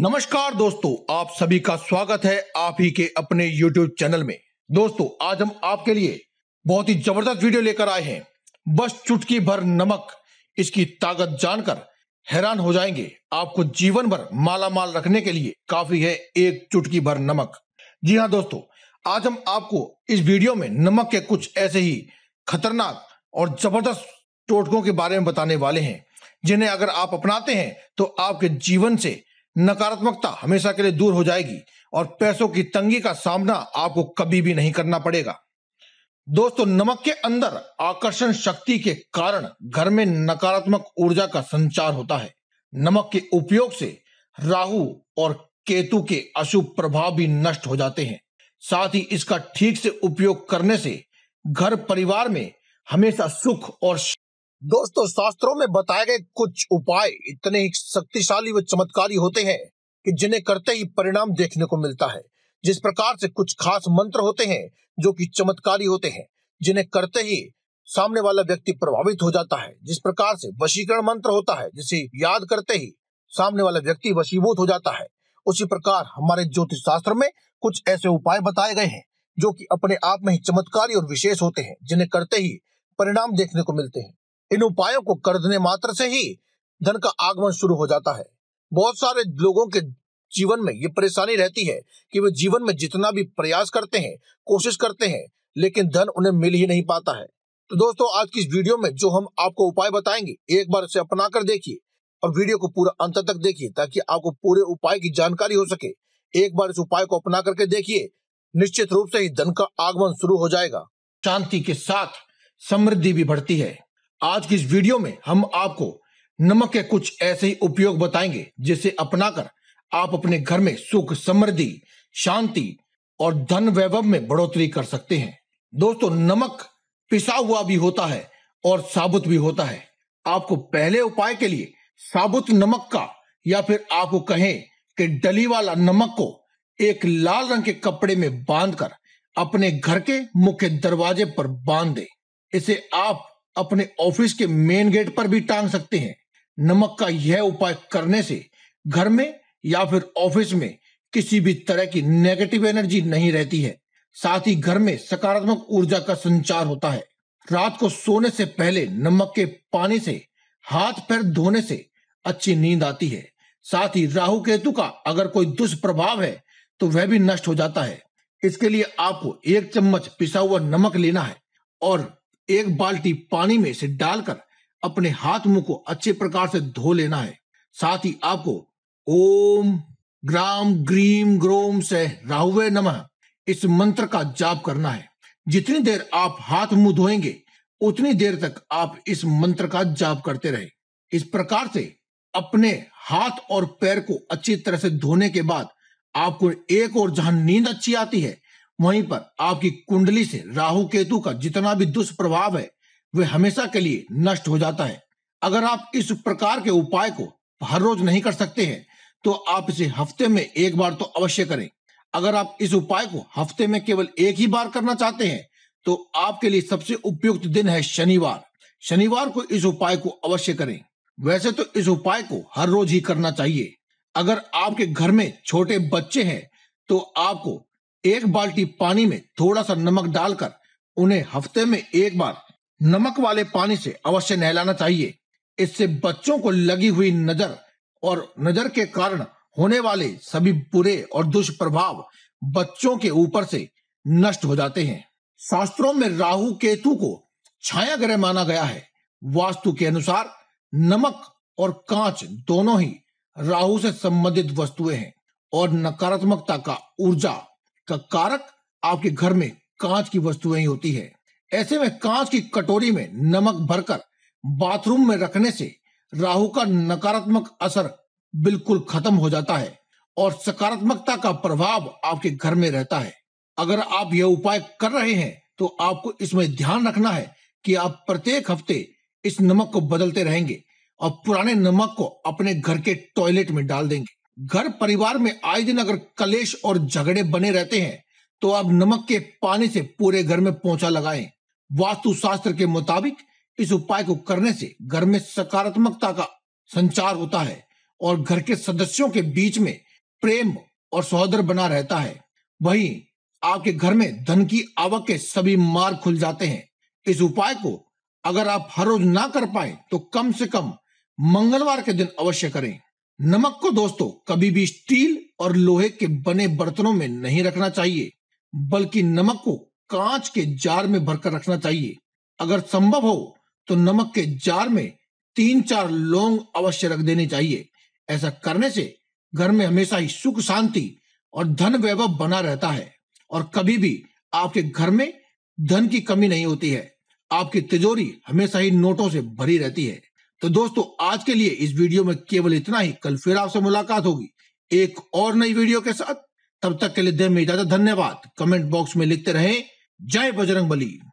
नमस्कार दोस्तों आप सभी का स्वागत है आप ही के अपने YouTube चैनल में दोस्तों आज हम आपके लिए बहुत ही जबरदस्त वीडियो लेकर आए हैं बस चुटकी भर नमक इसकी ताकत जानकर हैरान हो जाएंगे आपको जीवन भर माला माल रखने के लिए काफी है एक चुटकी भर नमक जी हाँ दोस्तों आज हम आपको इस वीडियो में नमक के कुछ ऐसे ही खतरनाक और जबरदस्त टोटकों के बारे में बताने वाले हैं जिन्हें अगर आप अपनाते हैं तो आपके जीवन से नकारात्मकता हमेशा के लिए दूर हो जाएगी और पैसों की तंगी का सामना आपको कभी भी नहीं करना पड़ेगा दोस्तों नमक के अंदर आकर्षण शक्ति के कारण घर में नकारात्मक ऊर्जा का संचार होता है नमक के उपयोग से राहु और केतु के अशुभ प्रभाव भी नष्ट हो जाते हैं साथ ही इसका ठीक से उपयोग करने से घर परिवार में हमेशा सुख और दोस्तों शास्त्रों में बताए गए कुछ उपाय इतने ही शक्तिशाली व चमत्कारी होते हैं कि जिन्हें करते ही परिणाम देखने को मिलता है जिस प्रकार से कुछ खास मंत्र होते हैं जो कि चमत्कारी होते हैं जिन्हें करते ही सामने वाला व्यक्ति प्रभावित हो जाता है जिस प्रकार से वशीकरण मंत्र होता है जिसे याद करते ही सामने वाला व्यक्ति वशीभूत हो जाता है उसी प्रकार हमारे ज्योतिष शास्त्र में कुछ ऐसे उपाय बताए गए हैं जो कि अपने आप में ही चमत्कारी और विशेष होते हैं जिन्हें करते ही परिणाम देखने को मिलते हैं इन उपायों को कर देने मात्र से ही धन का आगमन शुरू हो जाता है बहुत सारे लोगों के जीवन में ये परेशानी रहती है कि वे जीवन में जितना भी प्रयास करते हैं कोशिश करते हैं लेकिन धन उन्हें मिल ही नहीं पाता है तो दोस्तों आज की इस वीडियो में जो हम आपको उपाय बताएंगे एक बार उसे अपना कर देखिए और वीडियो को पूरा अंत तक देखिए ताकि आपको पूरे उपाय की जानकारी हो सके एक बार इस उपाय को अपना करके देखिए निश्चित रूप से ही धन का आगमन शुरू हो जाएगा शांति के साथ समृद्धि भी बढ़ती है आज की इस वीडियो में हम आपको नमक के कुछ ऐसे ही उपयोग बताएंगे जिसे अपनाकर आप अपने घर में सुख समृद्धि शांति और धन वैभव में बढ़ोतरी कर सकते हैं दोस्तों नमक पिसा हुआ भी होता है और साबुत भी होता है आपको पहले उपाय के लिए साबुत नमक का या फिर आपको कहें कि डली वाला नमक को एक लाल रंग के कपड़े में बांधकर अपने घर के मुख्य दरवाजे पर बांध दे इसे आप अपने ऑफिस के मेन गेट पर भी टांग सकते हैं नमक का यह उपाय करने से घर में या फिर ऑफिस में किसी भी तरह की नेगेटिव एनर्जी नहीं रहती है साथ ही घर में सकारात्मक ऊर्जा का संचार होता है रात को सोने से पहले नमक के पानी से हाथ पैर धोने से अच्छी नींद आती है साथ ही राहु केतु का अगर कोई दुष्प्रभाव है तो वह भी नष्ट हो जाता है इसके लिए आपको एक चम्मच पिसा हुआ नमक लेना है और एक बाल्टी पानी में से डालकर अपने हाथ मुंह को अच्छे प्रकार से धो लेना है साथ ही आपको ओम ग्राम ग्रीम ग्रोम से राहुवे नमः इस मंत्र का जाप करना है जितनी देर आप हाथ मुंह धोएंगे उतनी देर तक आप इस मंत्र का जाप करते रहे इस प्रकार से अपने हाथ और पैर को अच्छी तरह से धोने के बाद आपको एक और जहां नींद अच्छी आती है वहीं पर आपकी कुंडली से राहु केतु का जितना भी दुष्प्रभाव है वह हमेशा के लिए नष्ट हो जाता है अगर आप इस प्रकार के उपाय को हर रोज नहीं कर सकते हैं तो आप इसे हफ्ते में एक बार तो अवश्य करें अगर आप इस उपाय को हफ्ते में केवल एक ही बार करना चाहते हैं तो आपके लिए सबसे उपयुक्त दिन है शनिवार शनिवार को इस उपाय को अवश्य करें वैसे तो इस उपाय को हर रोज ही करना चाहिए अगर आपके घर में छोटे बच्चे हैं तो आपको एक बाल्टी पानी में थोड़ा सा नमक डालकर उन्हें हफ्ते में एक बार नमक वाले पानी से अवश्य नहलाना चाहिए इससे बच्चों को लगी हुई नजर और नजर के कारण होने वाले सभी बुरे और दुष्प्रभाव बच्चों के ऊपर से नष्ट हो जाते हैं शास्त्रों में राहु केतु को छाया ग्रह माना गया है वास्तु के अनुसार नमक और कांच दोनों ही राहु से संबंधित वस्तुएं हैं और नकारात्मकता का ऊर्जा का कारक आपके घर में कांच की वस्तुएं ही होती है ऐसे में कांच की कटोरी में नमक भरकर बाथरूम में रखने से राहु का नकारात्मक असर बिल्कुल खत्म हो जाता है और सकारात्मकता का प्रभाव आपके घर में रहता है अगर आप यह उपाय कर रहे हैं तो आपको इसमें ध्यान रखना है कि आप प्रत्येक हफ्ते इस नमक को बदलते रहेंगे और पुराने नमक को अपने घर के टॉयलेट में डाल देंगे घर परिवार में आए दिन अगर कलेश और झगड़े बने रहते हैं तो आप नमक के पानी से पूरे घर में पोंछा लगाएं। वास्तु शास्त्र के मुताबिक इस उपाय को करने से घर में सकारात्मकता का संचार होता है और घर के सदस्यों के बीच में प्रेम और सौदर बना रहता है वही आपके घर में धन की आवक के सभी मार्ग खुल जाते हैं इस उपाय को अगर आप हर रोज ना कर पाए तो कम से कम मंगलवार के दिन अवश्य करें नमक को दोस्तों कभी भी स्टील और लोहे के बने बर्तनों में नहीं रखना चाहिए बल्कि नमक को कांच के जार में भरकर रखना चाहिए अगर संभव हो तो नमक के जार में तीन चार लौंग अवश्य रख देने चाहिए ऐसा करने से घर में हमेशा ही सुख शांति और धन वैभव बना रहता है और कभी भी आपके घर में धन की कमी नहीं होती है आपकी तिजोरी हमेशा ही नोटों से भरी रहती है तो दोस्तों आज के लिए इस वीडियो में केवल इतना ही कल फिर आपसे मुलाकात होगी एक और नई वीडियो के साथ तब तक के लिए दे में इजाजत धन्यवाद कमेंट बॉक्स में लिखते रहें जय बजरंग बली